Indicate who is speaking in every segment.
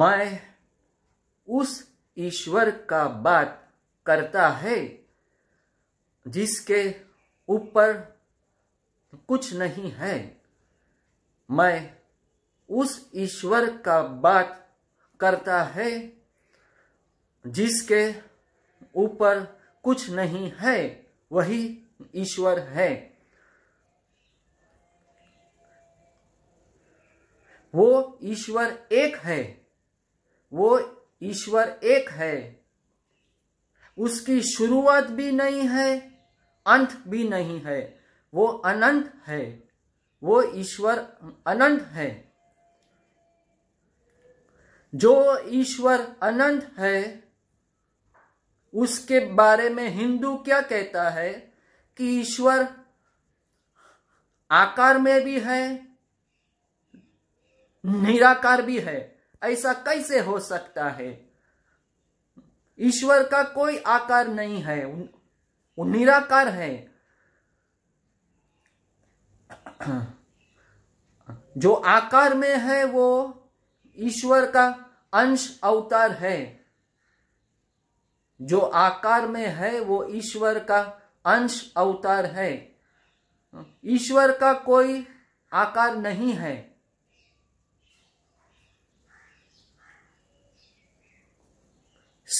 Speaker 1: मैं उस ईश्वर का बात करता है जिसके ऊपर कुछ नहीं है मैं उस ईश्वर का बात करता है जिसके ऊपर कुछ नहीं है वही ईश्वर है वो ईश्वर एक है वो ईश्वर एक है उसकी शुरुआत भी नहीं है अंत भी नहीं है वो अनंत है वो ईश्वर अनंत है जो ईश्वर अनंत है उसके बारे में हिंदू क्या कहता है कि ईश्वर आकार में भी है निराकार भी है ऐसा कैसे हो सकता है ईश्वर का कोई आकार नहीं है वो निराकार है जो आकार में है वो ईश्वर का अंश अवतार है जो आकार में है वो ईश्वर का अंश अवतार है ईश्वर का कोई आकार नहीं है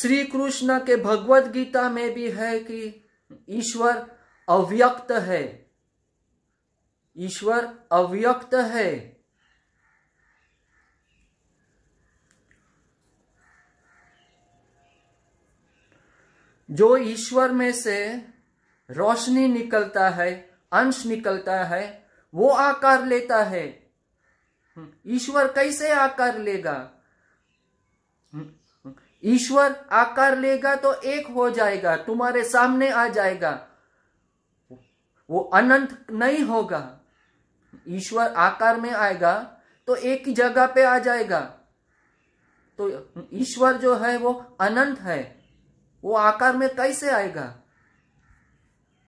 Speaker 1: श्री कृष्ण के भगवत गीता में भी है कि ईश्वर अव्यक्त है ईश्वर अव्यक्त है जो ईश्वर में से रोशनी निकलता है अंश निकलता है वो आकार लेता है ईश्वर कैसे आकार लेगा ईश्वर आकार लेगा तो एक हो जाएगा तुम्हारे सामने आ जाएगा वो अनंत नहीं होगा ईश्वर आकार में आएगा तो एक ही जगह पे आ जाएगा तो ईश्वर जो है वो अनंत है वो आकार में कैसे आएगा